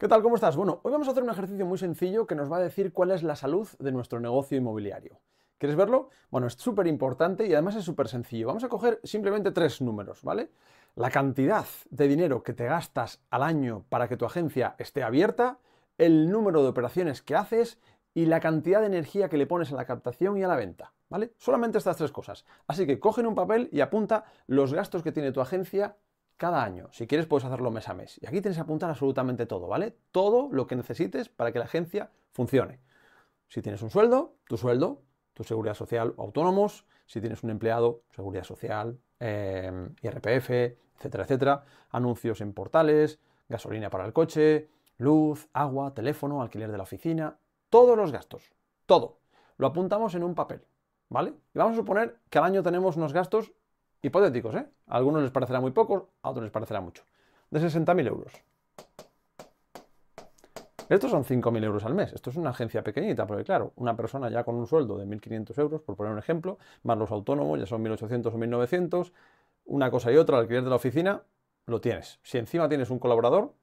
¿Qué tal? ¿Cómo estás? Bueno, hoy vamos a hacer un ejercicio muy sencillo que nos va a decir cuál es la salud de nuestro negocio inmobiliario. ¿Quieres verlo? Bueno, es súper importante y además es súper sencillo. Vamos a coger simplemente tres números, ¿vale? La cantidad de dinero que te gastas al año para que tu agencia esté abierta, el número de operaciones que haces y la cantidad de energía que le pones a la captación y a la venta, ¿vale? Solamente estas tres cosas. Así que cogen un papel y apunta los gastos que tiene tu agencia cada año. Si quieres puedes hacerlo mes a mes. Y aquí tienes que apuntar absolutamente todo, ¿vale? Todo lo que necesites para que la agencia funcione. Si tienes un sueldo, tu sueldo, tu seguridad social autónomos. Si tienes un empleado, seguridad social, eh, IRPF, etcétera, etcétera. Anuncios en portales, gasolina para el coche, luz, agua, teléfono, alquiler de la oficina. Todos los gastos, todo. Lo apuntamos en un papel, ¿vale? Y vamos a suponer que al año tenemos unos gastos Hipotéticos, ¿eh? algunos les parecerá muy poco, a otros les parecerá mucho. De 60.000 euros. Estos son 5.000 euros al mes. Esto es una agencia pequeñita, porque claro, una persona ya con un sueldo de 1.500 euros, por poner un ejemplo, más los autónomos, ya son 1.800 o 1.900, una cosa y otra, al alquiler de la oficina, lo tienes. Si encima tienes un colaborador,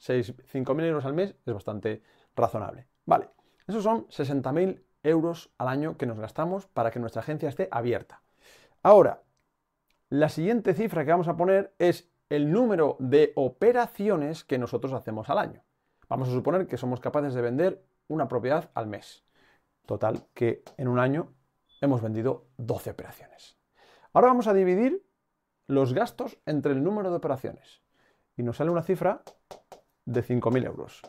5.000 euros al mes es bastante razonable. Vale, esos son 60.000 euros al año que nos gastamos para que nuestra agencia esté abierta. Ahora, la siguiente cifra que vamos a poner es el número de operaciones que nosotros hacemos al año. Vamos a suponer que somos capaces de vender una propiedad al mes. Total, que en un año hemos vendido 12 operaciones. Ahora vamos a dividir los gastos entre el número de operaciones. Y nos sale una cifra de 5.000 euros.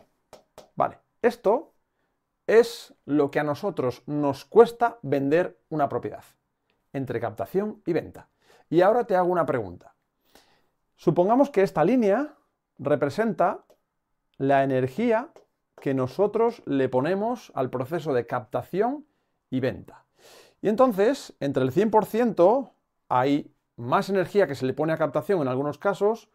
Vale, esto es lo que a nosotros nos cuesta vender una propiedad, entre captación y venta. Y ahora te hago una pregunta. Supongamos que esta línea representa la energía que nosotros le ponemos al proceso de captación y venta. Y entonces, entre el 100% hay más energía que se le pone a captación en algunos casos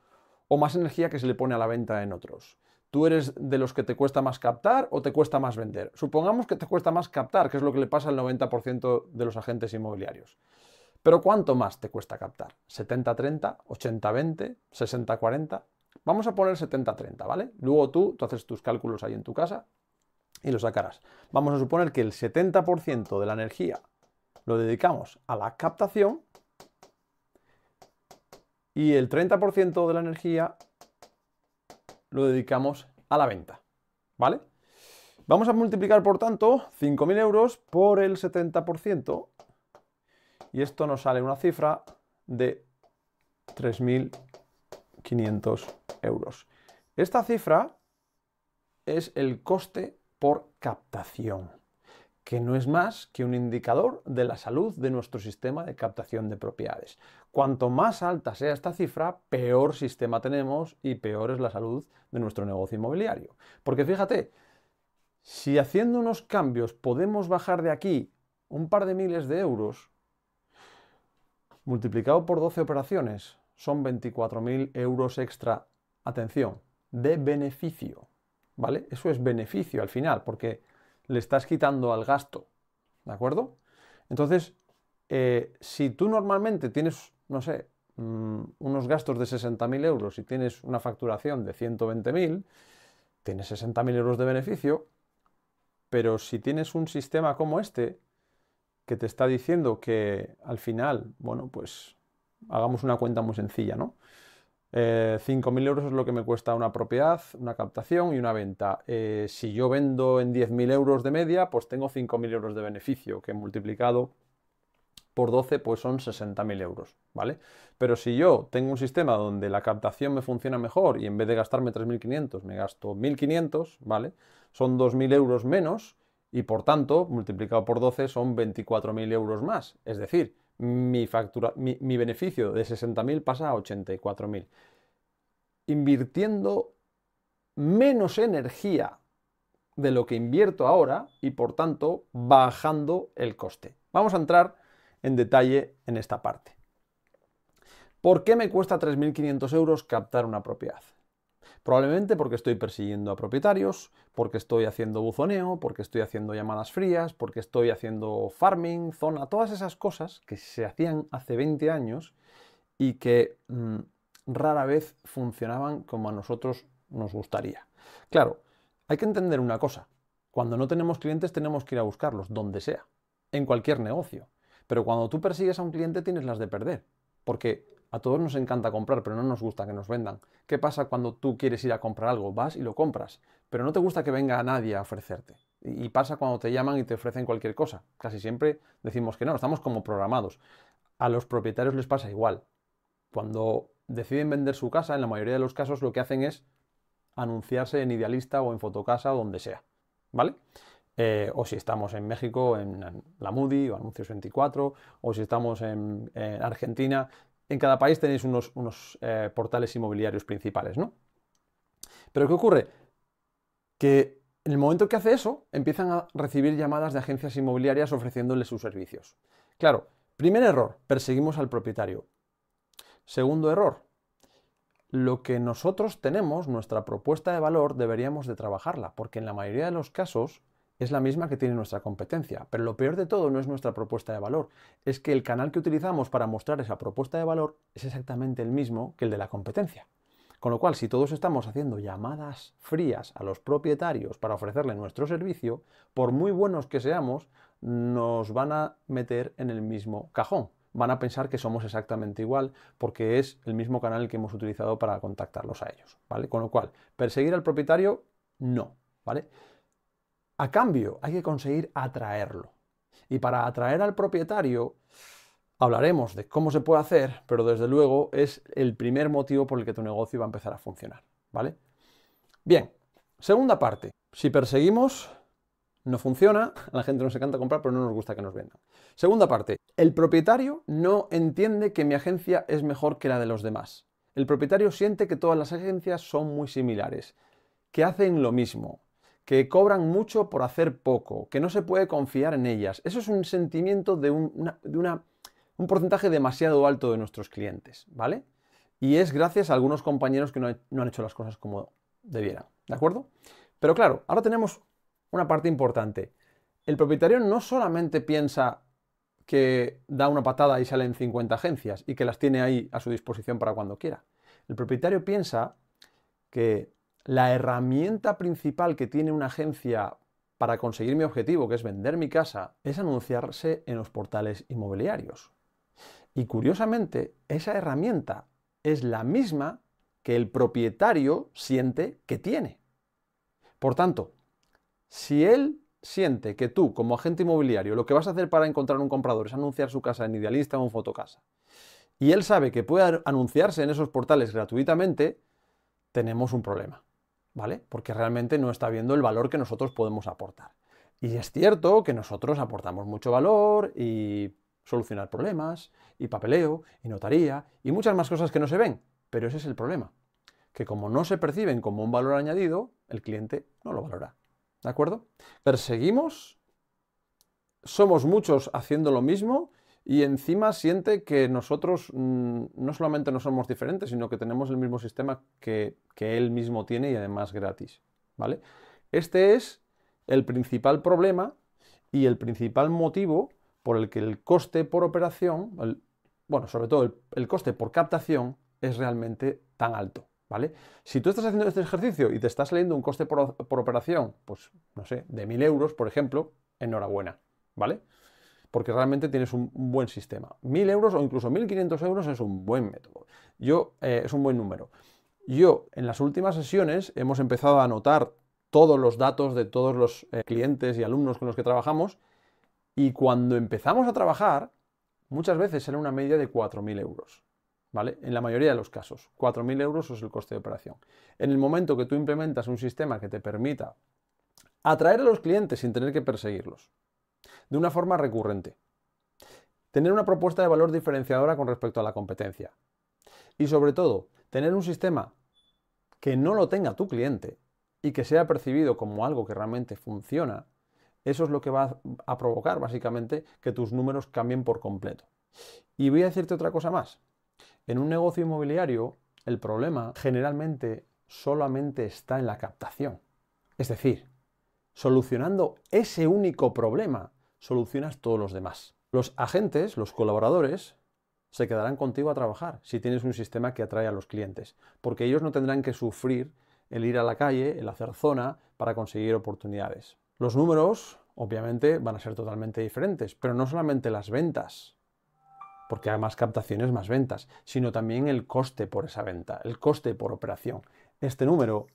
o más energía que se le pone a la venta en otros. ¿Tú eres de los que te cuesta más captar o te cuesta más vender? Supongamos que te cuesta más captar, que es lo que le pasa al 90% de los agentes inmobiliarios. Pero ¿cuánto más te cuesta captar? ¿70-30? ¿80-20? ¿60-40? Vamos a poner 70-30, ¿vale? Luego tú, tú haces tus cálculos ahí en tu casa y lo sacarás. Vamos a suponer que el 70% de la energía lo dedicamos a la captación y el 30% de la energía lo dedicamos a la venta, ¿vale? Vamos a multiplicar, por tanto, 5.000 euros por el 70%, y esto nos sale una cifra de 3.500 euros. Esta cifra es el coste por captación, que no es más que un indicador de la salud de nuestro sistema de captación de propiedades. Cuanto más alta sea esta cifra, peor sistema tenemos y peor es la salud de nuestro negocio inmobiliario. Porque fíjate, si haciendo unos cambios podemos bajar de aquí un par de miles de euros, multiplicado por 12 operaciones, son 24.000 euros extra, atención, de beneficio, ¿vale? Eso es beneficio al final, porque le estás quitando al gasto, ¿de acuerdo? Entonces, eh, si tú normalmente tienes, no sé, mm, unos gastos de 60.000 euros y tienes una facturación de 120.000, tienes 60.000 euros de beneficio, pero si tienes un sistema como este, que te está diciendo que al final, bueno, pues hagamos una cuenta muy sencilla, ¿no? 5.000 eh, euros es lo que me cuesta una propiedad, una captación y una venta. Eh, si yo vendo en 10.000 euros de media, pues tengo 5.000 euros de beneficio, que multiplicado por 12 pues son 60.000 euros, ¿vale? Pero si yo tengo un sistema donde la captación me funciona mejor y en vez de gastarme 3.500 me gasto 1.500, ¿vale? Son 2.000 euros menos y por tanto, multiplicado por 12 son 24.000 euros más. Es decir, mi, mi, beneficio de 60.000 pasa a 84.000. Invirtiendo menos energía de lo que invierto ahora y por tanto bajando el coste. Vamos a entrar en detalle en esta parte. ¿Por qué me cuesta 3.500 euros captar una propiedad? Probablemente porque estoy persiguiendo a propietarios, porque estoy haciendo buzoneo, porque estoy haciendo llamadas frías, porque estoy haciendo farming, zona, todas esas cosas que se hacían hace 20 años y que mm, rara vez funcionaban como a nosotros nos gustaría. Claro, hay que entender una cosa. Cuando no tenemos clientes tenemos que ir a buscarlos, donde sea, en cualquier negocio. Pero cuando tú persigues a un cliente tienes las de perder, porque a todos nos encanta comprar, pero no nos gusta que nos vendan. ¿Qué pasa cuando tú quieres ir a comprar algo? Vas y lo compras, pero no te gusta que venga nadie a ofrecerte. Y pasa cuando te llaman y te ofrecen cualquier cosa. Casi siempre decimos que no, estamos como programados. A los propietarios les pasa igual. Cuando deciden vender su casa, en la mayoría de los casos lo que hacen es anunciarse en Idealista o en Fotocasa o donde sea. ¿Vale? Eh, o si estamos en México, en, la Moody o Anuncios 24, o si estamos en Argentina, en cada país tenéis unos, eh, portales inmobiliarios principales, ¿no? Pero ¿qué ocurre? Que en el momento que hace eso, empiezan a recibir llamadas de agencias inmobiliarias ofreciéndoles sus servicios. Claro, primer error, perseguimos al propietario. Segundo error, lo que nosotros tenemos, nuestra propuesta de valor, deberíamos de trabajarla, porque en la mayoría de los casos es la misma que tiene nuestra competencia. Pero lo peor de todo no es nuestra propuesta de valor, es que el canal que utilizamos para mostrar esa propuesta de valor es exactamente el mismo que el de la competencia. Con lo cual, si todos estamos haciendo llamadas frías a los propietarios para ofrecerle nuestro servicio, por muy buenos que seamos, nos van a meter en el mismo cajón. Van a pensar que somos exactamente igual porque es el mismo canal que hemos utilizado para contactarlos a ellos, ¿vale? Con lo cual, perseguir al propietario, no, ¿vale? A cambio, hay que conseguir atraerlo. Y para atraer al propietario, hablaremos de cómo se puede hacer, pero desde luego es el primer motivo por el que tu negocio va a empezar a funcionar. ¿Vale? Bien, segunda parte. Si perseguimos, no funciona, a la gente no se encanta comprar, pero no nos gusta que nos vendan. Segunda parte. El propietario no entiende que mi agencia es mejor que la de los demás. El propietario siente que todas las agencias son muy similares, que hacen lo mismo, que cobran mucho por hacer poco, que no se puede confiar en ellas. Eso es un sentimiento de, un, porcentaje demasiado alto de nuestros clientes, ¿vale? Y es gracias a algunos compañeros que no, no han hecho las cosas como debieran, ¿de acuerdo? Pero claro, ahora tenemos una parte importante. El propietario no solamente piensa que da una patada y salen 50 agencias y que las tiene ahí a su disposición para cuando quiera. El propietario piensa que la herramienta principal que tiene una agencia para conseguir mi objetivo, que es vender mi casa, es anunciarse en los portales inmobiliarios. Y curiosamente, esa herramienta es la misma que el propietario siente que tiene. Por tanto, si él siente que tú, como agente inmobiliario, lo que vas a hacer para encontrar un comprador es anunciar su casa en Idealista o en Fotocasa, y él sabe que puede anunciarse en esos portales gratuitamente, tenemos un problema. ¿vale? Porque realmente no está viendo el valor que nosotros podemos aportar. Y es cierto que nosotros aportamos mucho valor y solucionar problemas, y papeleo, y notaría, y muchas más cosas que no se ven, pero ese es el problema, que como no se perciben como un valor añadido, el cliente no lo valora. ¿De acuerdo? Perseguimos, somos muchos haciendo lo mismo y encima siente que nosotros mm, no solamente no somos diferentes, sino que tenemos el mismo sistema que, él mismo tiene y además gratis. ¿vale? Este es el principal problema y el principal motivo por el que el coste por operación, bueno, sobre todo el, coste por captación, es realmente tan alto. ¿Vale? Si tú estás haciendo este ejercicio y te estás leyendo un coste por, operación, pues no sé, de mil euros, por ejemplo, enhorabuena, ¿vale? porque realmente tienes un buen sistema. 1.000 euros o incluso 1.500 euros es un buen método. Yo, eh, es un buen número. Yo, en las últimas sesiones, hemos empezado a anotar todos los datos de todos los eh, clientes y alumnos con los que trabajamos y cuando empezamos a trabajar, muchas veces era una media de 4.000 euros. ¿Vale? En la mayoría de los casos, 4.000 euros es el coste de operación. En el momento que tú implementas un sistema que te permita atraer a los clientes sin tener que perseguirlos, de una forma recurrente. Tener una propuesta de valor diferenciadora con respecto a la competencia. Y sobre todo, tener un sistema que no lo tenga tu cliente y que sea percibido como algo que realmente funciona, eso es lo que va a provocar básicamente que tus números cambien por completo. Y voy a decirte otra cosa más. En un negocio inmobiliario, el problema generalmente solamente está en la captación. Es decir, Solucionando ese único problema, solucionas todos los demás. Los agentes, los colaboradores, se quedarán contigo a trabajar si tienes un sistema que atrae a los clientes, porque ellos no tendrán que sufrir el ir a la calle, el hacer zona para conseguir oportunidades. Los números, obviamente, van a ser totalmente diferentes, pero no solamente las ventas, porque hay más captaciones, más ventas, sino también el coste por esa venta, el coste por operación. Este número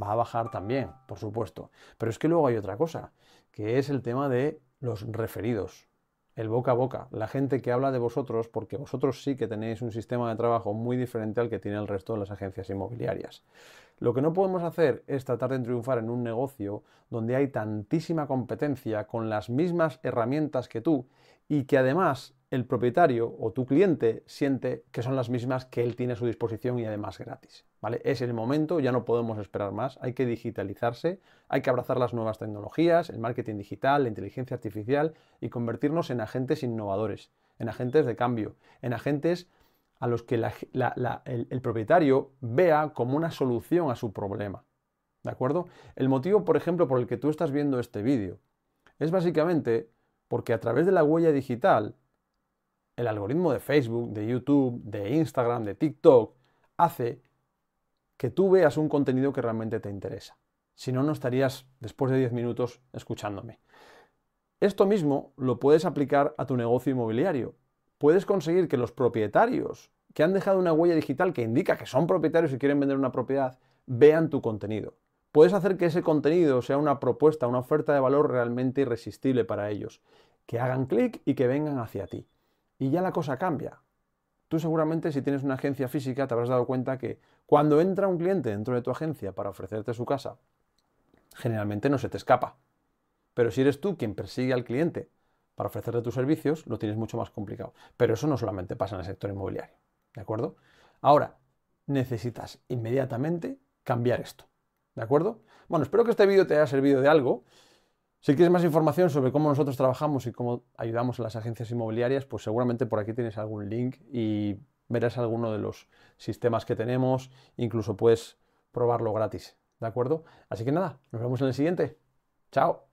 va a bajar también, por supuesto. Pero es que luego hay otra cosa, que es el tema de los referidos, el boca a boca, la gente que habla de vosotros, porque vosotros sí que tenéis un sistema de trabajo muy diferente al que tiene el resto de las agencias inmobiliarias. Lo que no podemos hacer es tratar de triunfar en un negocio donde hay tantísima competencia con las mismas herramientas que tú y que además el propietario o tu cliente siente que son las mismas que él tiene a su disposición y además gratis. ¿vale? Es el momento, ya no podemos esperar más, hay que digitalizarse, hay que abrazar las nuevas tecnologías, el marketing digital, la inteligencia artificial y convertirnos en agentes innovadores, en agentes de cambio, en agentes a los que el, el propietario vea como una solución a su problema. ¿De acuerdo? El motivo, por ejemplo, por el que tú estás viendo este vídeo es básicamente porque a través de la huella digital, el algoritmo de Facebook, de YouTube, de Instagram, de TikTok, hace que tú veas un contenido que realmente te interesa. Si no, no estarías después de 10 minutos escuchándome. Esto mismo lo puedes aplicar a tu negocio inmobiliario. Puedes conseguir que los propietarios que han dejado una huella digital que indica que son propietarios y quieren vender una propiedad, vean tu contenido. Puedes hacer que ese contenido sea una propuesta, una oferta de valor realmente irresistible para ellos, que hagan clic y que vengan hacia ti y ya la cosa cambia. Tú seguramente si tienes una agencia física te habrás dado cuenta que cuando entra un cliente dentro de tu agencia para ofrecerte su casa, generalmente no se te escapa. Pero si eres tú quien persigue al cliente para ofrecerle tus servicios, lo tienes mucho más complicado. Pero eso no solamente pasa en el sector inmobiliario. ¿De acuerdo? Ahora, necesitas inmediatamente cambiar esto. ¿De acuerdo? Bueno, espero que este vídeo te haya servido de algo. Si quieres más información sobre cómo nosotros trabajamos y cómo ayudamos a las agencias inmobiliarias, pues seguramente por aquí tienes algún link y verás alguno de los sistemas que tenemos, incluso puedes probarlo gratis, ¿de acuerdo? Así que nada, nos vemos en el siguiente. Chao.